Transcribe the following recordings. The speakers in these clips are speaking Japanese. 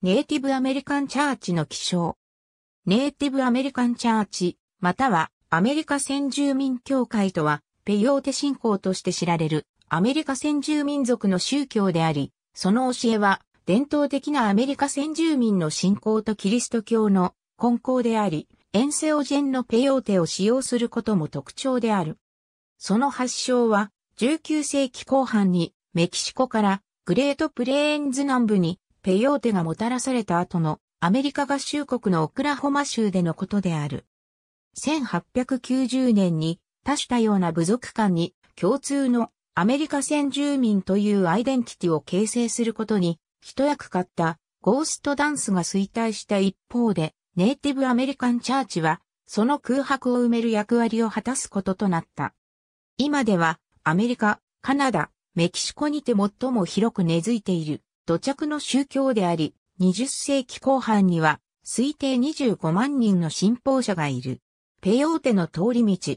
ネイティブアメリカンチャーチの起床。ネイティブアメリカンチャーチ、またはアメリカ先住民協会とは、ペヨーテ信仰として知られるアメリカ先住民族の宗教であり、その教えは伝統的なアメリカ先住民の信仰とキリスト教の根項であり、エンセオジェンのペヨーテを使用することも特徴である。その発祥は19世紀後半にメキシコからグレートプレーンズ南部にペヨーテがもたらされた後のアメリカ合衆国のオクラホマ州でのことである。1890年に多種多様な部族間に共通のアメリカ先住民というアイデンティティを形成することに一役買ったゴーストダンスが衰退した一方でネイティブアメリカンチャーチはその空白を埋める役割を果たすこととなった。今ではアメリカ、カナダ、メキシコにて最も広く根付いている土着の宗教であり、20世紀後半には推定25万人の信奉者がいる。ペヨーテの通り道。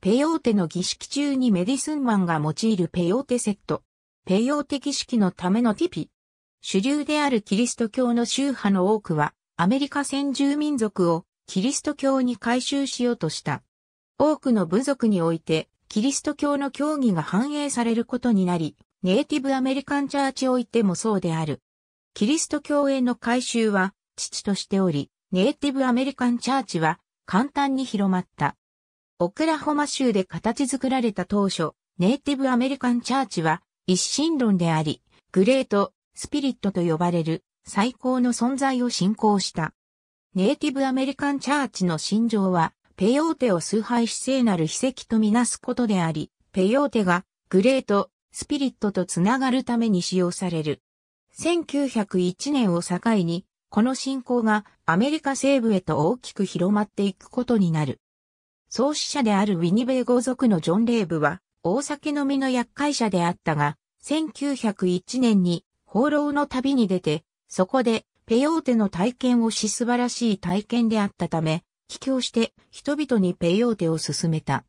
ペヨーテの儀式中にメディスンマンが用いるペヨーテセット。ペヨーテ儀式のためのティピ。主流であるキリスト教の宗派の多くは、アメリカ先住民族をキリスト教に改宗しようとした。多くの部族において、キリスト教の教義が反映されることになり、ネイティブアメリカンチャーチおいてもそうである。キリスト教への改修は、父としており、ネイティブアメリカンチャーチは、簡単に広まった。オクラホマ州で形作られた当初、ネイティブアメリカンチャーチは、一神論であり、グレート、スピリットと呼ばれる、最高の存在を信仰した。ネイティブアメリカンチャーチの信条は、ペヨーテを崇拝し聖なる秘跡とみなすことであり、ペヨーテが、グレート、スピリットとつながるために使用される。1901年を境に、この信仰がアメリカ西部へと大きく広まっていくことになる。創始者であるウィニベーゴ族のジョン・レーブは、大酒飲みの厄介者であったが、1901年に放浪の旅に出て、そこでペヨーテの体験をし素晴らしい体験であったため、帰郷して人々にペヨーテを勧めた。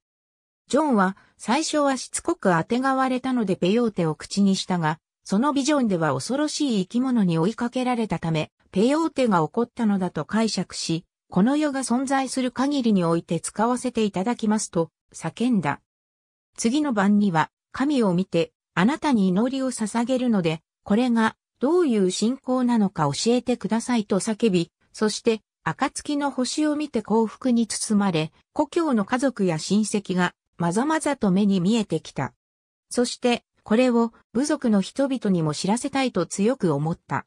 ジョンは最初はしつこくあてがわれたのでペヨーテを口にしたが、そのビジョンでは恐ろしい生き物に追いかけられたため、ペヨーテが起こったのだと解釈し、この世が存在する限りにおいて使わせていただきますと叫んだ。次の晩には神を見てあなたに祈りを捧げるので、これがどういう信仰なのか教えてくださいと叫び、そして暁の星を見て幸福に包まれ、故郷の家族や親戚がまざまざと目に見えてきた。そして、これを部族の人々にも知らせたいと強く思った。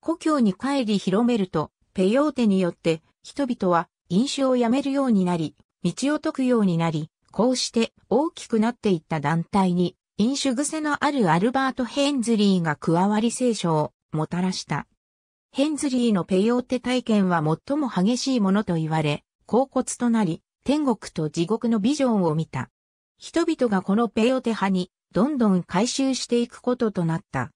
故郷に帰り広めると、ペヨーテによって人々は飲酒をやめるようになり、道を解くようになり、こうして大きくなっていった団体に、飲酒癖のあるアルバート・ヘンズリーが加わり聖書をもたらした。ヘンズリーのペヨーテ体験は最も激しいものと言われ、高骨となり、天国と地獄のビジョンを見た。人々がこのペヨテ派にどんどん回収していくこととなった。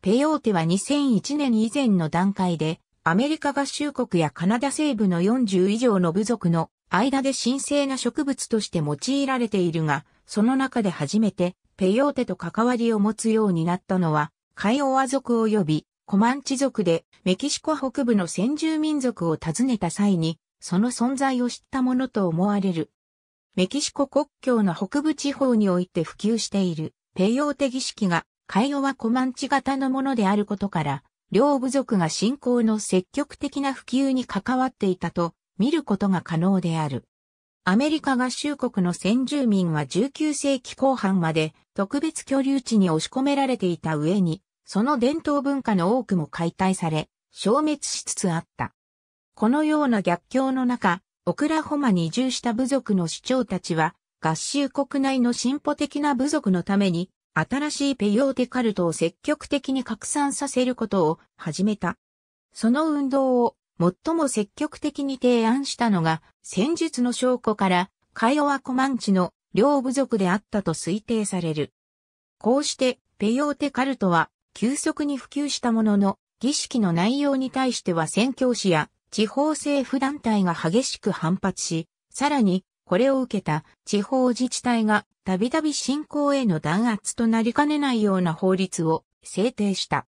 ペヨーテは2001年以前の段階で、アメリカ合衆国やカナダ西部の40以上の部族の間で神聖な植物として用いられているが、その中で初めてペヨーテと関わりを持つようになったのは、カイオワ族及びコマンチ族でメキシコ北部の先住民族を訪ねた際にその存在を知ったものと思われる。メキシコ国境の北部地方において普及している、ペヨーテ儀式が、カイオワコマンチ型のものであることから、両部族が信仰の積極的な普及に関わっていたと見ることが可能である。アメリカ合衆国の先住民は19世紀後半まで特別居留地に押し込められていた上に、その伝統文化の多くも解体され、消滅しつつあった。このような逆境の中、オクラホマに移住した部族の首長たちは、合衆国内の進歩的な部族のために、新しいペヨーテカルトを積極的に拡散させることを始めた。その運動を最も積極的に提案したのが、戦術の証拠から、カイオワコマンチの両部族であったと推定される。こうして、ペヨーテカルトは急速に普及したものの、儀式の内容に対しては宣教師や地方政府団体が激しく反発し、さらに、これを受けた地方自治体がたびたび信仰への弾圧となりかねないような法律を制定した。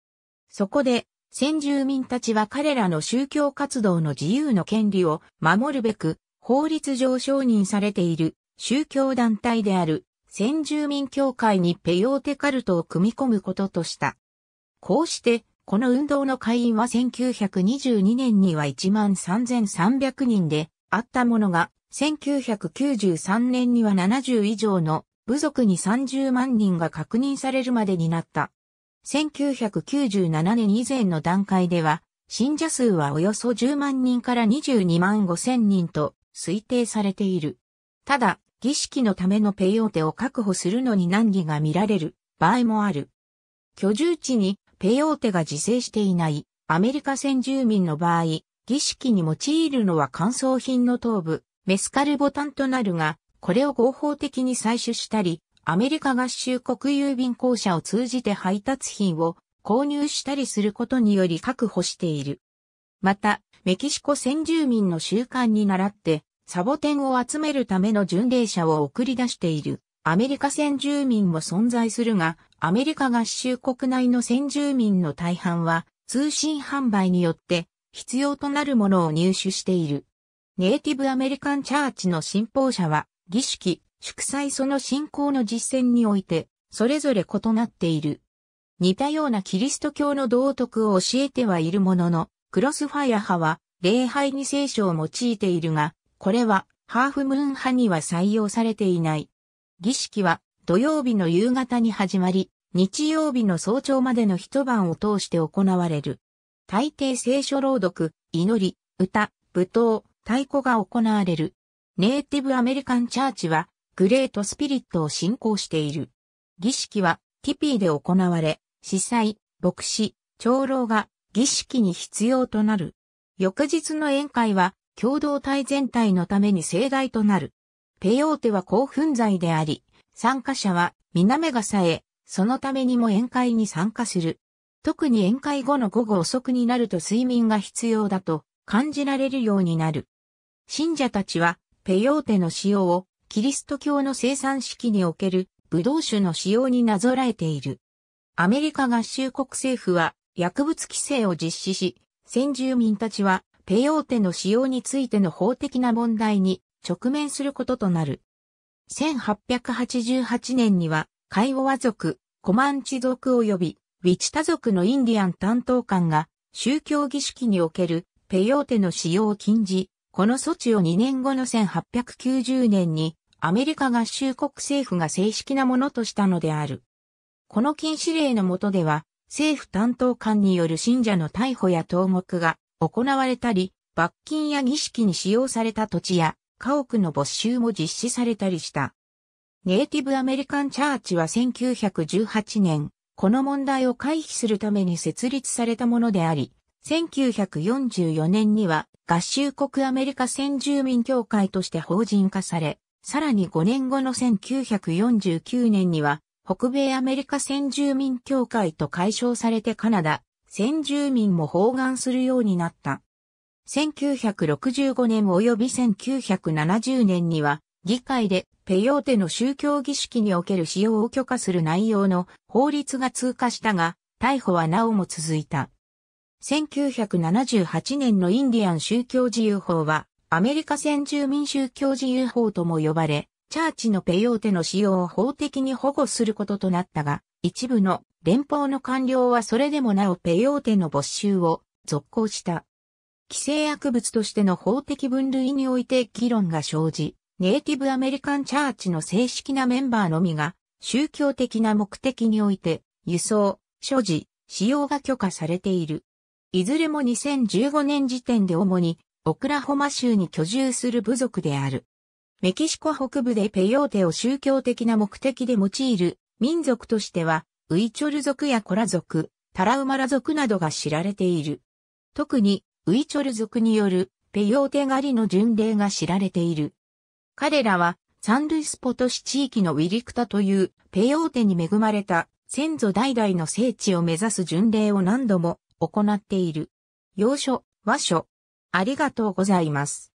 そこで、先住民たちは彼らの宗教活動の自由の権利を守るべく、法律上承認されている宗教団体である先住民協会にペヨーテカルトを組み込むこととした。こうしてこの運動の会員は1922年には13,300人であったものが、1993年には70以上の部族に30万人が確認されるまでになった。1997年以前の段階では、信者数はおよそ10万人から22万5千人と推定されている。ただ、儀式のためのペイオーテを確保するのに難儀が見られる場合もある。居住地にペヨーテが自生していないアメリカ先住民の場合、儀式に用いるのは乾燥品の頭部、メスカルボタンとなるが、これを合法的に採取したり、アメリカ合衆国郵便公社を通じて配達品を購入したりすることにより確保している。また、メキシコ先住民の習慣に倣って、サボテンを集めるための巡礼者を送り出している。アメリカ先住民も存在するが、アメリカ合衆国内の先住民の大半は、通信販売によって必要となるものを入手している。ネイティブアメリカンチャーチの信奉者は、儀式、祝祭その信仰の実践において、それぞれ異なっている。似たようなキリスト教の道徳を教えてはいるものの、クロスファイア派は、礼拝に聖書を用いているが、これは、ハーフムーン派には採用されていない。儀式は土曜日の夕方に始まり、日曜日の早朝までの一晩を通して行われる。大抵聖書朗読、祈り、歌、舞踏、太鼓が行われる。ネイティブアメリカンチャーチは、グレートスピリットを信仰している。儀式は、ティピーで行われ、司祭、牧師、長老が儀式に必要となる。翌日の宴会は、共同体全体のために盛大となる。ペヨーテは興奮剤であり、参加者は皆目がさえ、そのためにも宴会に参加する。特に宴会後の午後遅くになると睡眠が必要だと感じられるようになる。信者たちはペヨーテの使用をキリスト教の生産式における武道ウ酒の使用になぞらえている。アメリカ合衆国政府は薬物規制を実施し、先住民たちはペヨーテの使用についての法的な問題に直面することとなる。1888年には、カイオワ族、コマンチ族及び、ウィチタ族のインディアン担当官が、宗教儀式におけるペヨーテの使用を禁じ、この措置を2年後の1890年に、アメリカ合衆国政府が正式なものとしたのである。この禁止令の下では、政府担当官による信者の逮捕や投獄が行われたり、罰金や儀式に使用された土地や家屋の没収も実施されたりした。ネイティブアメリカンチャーチは1918年、この問題を回避するために設立されたものであり、1944年には合衆国アメリカ先住民協会として法人化され、さらに5年後の1949年には北米アメリカ先住民協会と解消されてカナダ、先住民も包含するようになった。1965年及び1970年には、議会でペヨーテの宗教儀式における使用を許可する内容の法律が通過したが、逮捕はなおも続いた。1978年のインディアン宗教自由法は、アメリカ先住民宗教自由法とも呼ばれ、チャーチのペヨーテの使用を法的に保護することとなったが、一部の連邦の官僚はそれでもなおペヨーテの没収を続行した。規制薬物としての法的分類において議論が生じ、ネイティブアメリカンチャーチの正式なメンバーのみが、宗教的な目的において、輸送、所持、使用が許可されている。いずれも2015年時点で主に、オクラホマ州に居住する部族である。メキシコ北部でペヨーテを宗教的な目的で用いる民族としては、ウイチョル族やコラ族、タラウマラ族などが知られている。特にウイチョル族によるペヨーテ狩りの巡礼が知られている。彼らはサンルイスポト市地域のウィリクタというペヨーテに恵まれた先祖代々の聖地を目指す巡礼を何度も行っている。要所、和所。ありがとうございます。